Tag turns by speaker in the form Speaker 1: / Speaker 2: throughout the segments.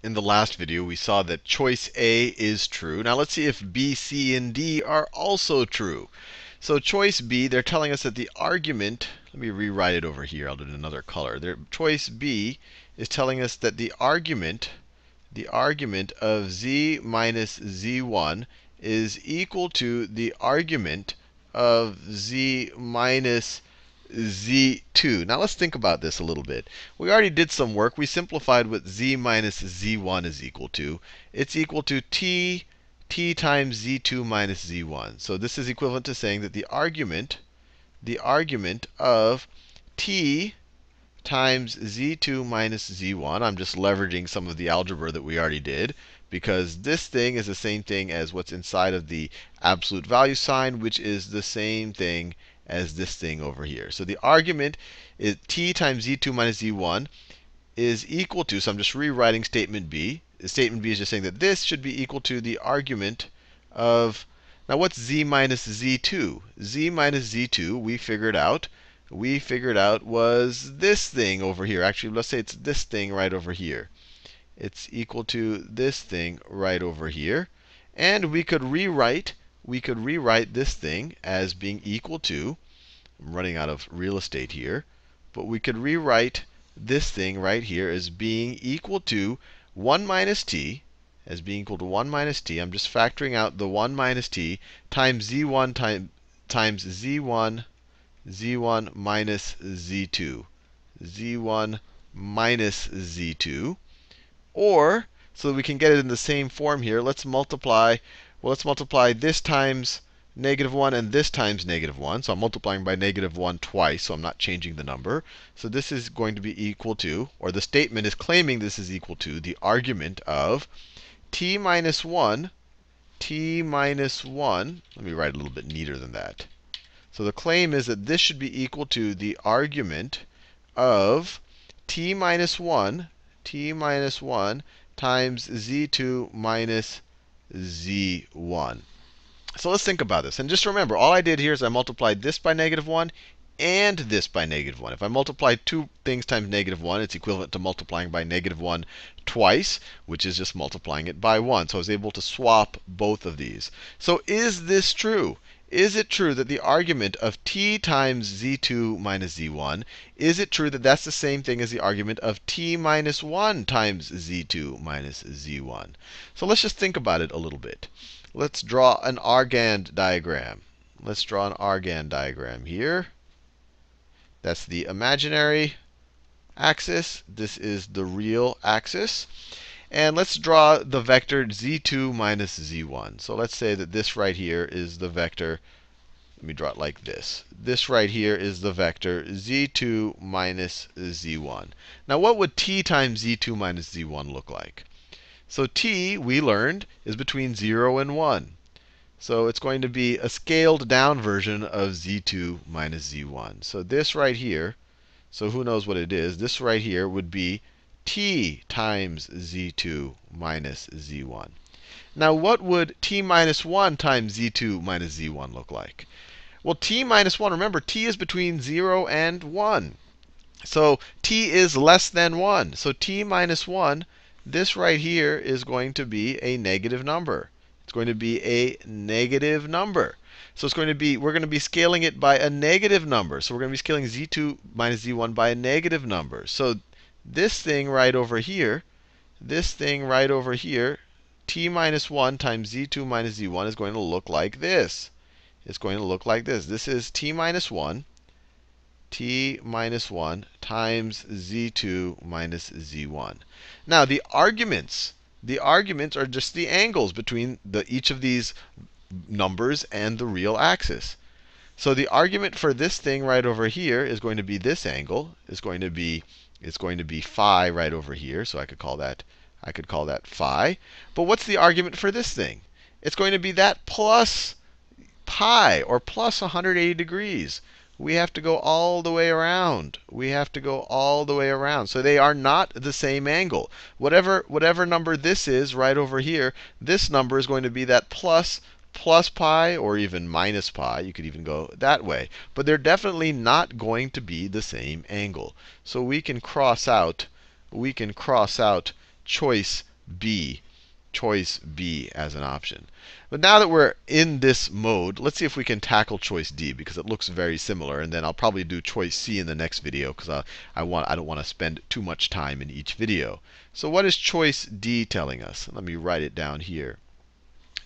Speaker 1: In the last video, we saw that choice A is true. Now let's see if B, C, and D are also true. So choice B, they're telling us that the argument, let me rewrite it over here. I'll do it in another color. Their, choice B is telling us that the argument, the argument of z minus z1 is equal to the argument of z minus z2. Now let's think about this a little bit. We already did some work. We simplified what z minus z1 is equal to. It's equal to t, t times z2 minus z1. So this is equivalent to saying that the argument, the argument of t times z2 minus z1, I'm just leveraging some of the algebra that we already did, because this thing is the same thing as what's inside of the absolute value sign, which is the same thing as this thing over here. So the argument is t times z2 minus z1 is equal to, so I'm just rewriting statement B. Statement B is just saying that this should be equal to the argument of, now what's z minus z2? z minus z2, we figured out, we figured out was this thing over here. Actually, let's say it's this thing right over here. It's equal to this thing right over here. And we could rewrite we could rewrite this thing as being equal to, I'm running out of real estate here, but we could rewrite this thing right here as being equal to 1 minus t, as being equal to 1 minus t. I'm just factoring out the 1 minus t times z1 time, times z1, z1 minus z2, z1 minus z2. Or, so that we can get it in the same form here, let's multiply well, let's multiply this times negative 1 and this times negative 1. So I'm multiplying by negative 1 twice, so I'm not changing the number. So this is going to be equal to, or the statement is claiming this is equal to, the argument of t minus 1, t minus 1. Let me write a little bit neater than that. So the claim is that this should be equal to the argument of t minus 1, t minus 1 times z2 minus z1. So let's think about this. And just remember, all I did here is I multiplied this by negative 1 and this by negative 1. If I multiply two things times negative 1, it's equivalent to multiplying by negative 1 twice, which is just multiplying it by 1. So I was able to swap both of these. So is this true? is it true that the argument of t times z2 minus z1, is it true that that's the same thing as the argument of t minus 1 times z2 minus z1? So let's just think about it a little bit. Let's draw an argand diagram. Let's draw an argand diagram here. That's the imaginary axis. This is the real axis. And let's draw the vector z2 minus z1. So let's say that this right here is the vector. Let me draw it like this. This right here is the vector z2 minus z1. Now, what would t times z2 minus z1 look like? So t, we learned, is between 0 and 1. So it's going to be a scaled down version of z2 minus z1. So this right here, so who knows what it is, this right here would be t times z2 minus z1. Now, what would t minus 1 times z2 minus z1 look like? Well, t minus 1, remember, t is between 0 and 1. So t is less than 1. So t minus 1, this right here is going to be a negative number. It's going to be a negative number. So it's going to be, we're going to be scaling it by a negative number. So we're going to be scaling z2 minus z1 by a negative number. So this thing right over here, this thing right over here, t minus 1 times z2 minus z1 is going to look like this. It's going to look like this. This is t minus 1, t minus 1 times z2 minus z1. Now, the arguments, the arguments are just the angles between the, each of these numbers and the real axis. So the argument for this thing right over here is going to be this angle, is going to be it's going to be phi right over here, so I could call that I could call that phi. But what's the argument for this thing? It's going to be that plus pi, or plus 180 degrees. We have to go all the way around. We have to go all the way around. So they are not the same angle. Whatever, whatever number this is right over here, this number is going to be that plus plus pi or even minus pi. You could even go that way. But they're definitely not going to be the same angle. So we can cross out, we can cross out choice B, choice B as an option. But now that we're in this mode, let's see if we can tackle choice D because it looks very similar. And then I'll probably do choice C in the next video because I, I, want, I don't want to spend too much time in each video. So what is choice D telling us? Let me write it down here.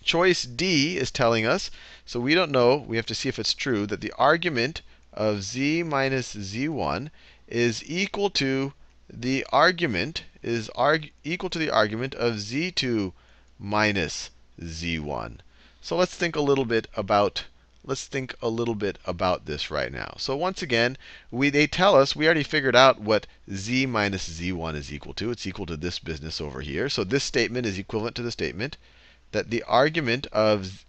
Speaker 1: Choice D is telling us, so we don't know, we have to see if it's true, that the argument of z minus z1 is equal to the argument is arg, equal to the argument of z2 minus z1. So let's think a little bit about let's think a little bit about this right now. So once again, we, they tell us we already figured out what z minus z1 is equal to. It's equal to this business over here. So this statement is equivalent to the statement that the argument of,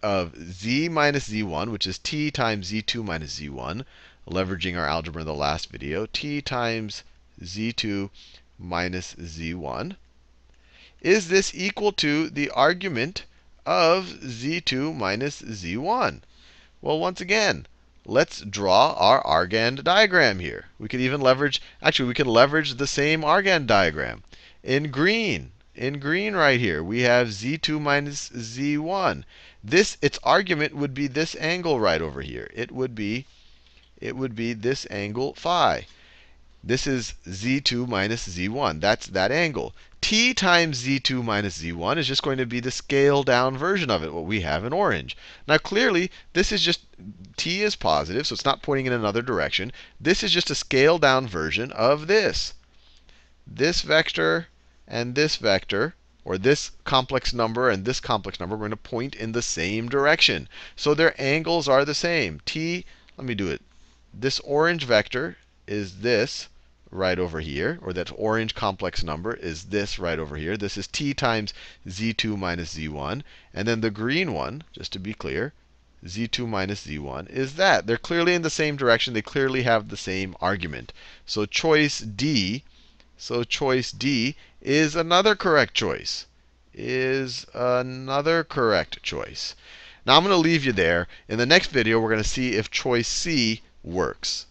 Speaker 1: of z minus z1, which is t times z2 minus z1, leveraging our algebra in the last video, t times z2 minus z1, is this equal to the argument of z2 minus z1? Well, once again, let's draw our argand diagram here. We could even leverage, actually, we could leverage the same argand diagram. In green, in green right here. We have z2 minus z1. This, its argument would be this angle right over here. It would be, it would be this angle phi. This is z2 minus z1. That's that angle. t times z2 minus z1 is just going to be the scale down version of it, what we have in orange. Now clearly, this is just, t is positive, so it's not pointing in another direction. This is just a scale down version of this. This vector and this vector, or this complex number and this complex number, we're going to point in the same direction. So their angles are the same. t, let me do it. This orange vector is this right over here, or that orange complex number is this right over here. This is t times z2 minus z1. And then the green one, just to be clear, z2 minus z1 is that. They're clearly in the same direction. They clearly have the same argument. So choice D so choice D is another correct choice. Is another correct choice. Now I'm going to leave you there. In the next video, we're going to see if choice C works.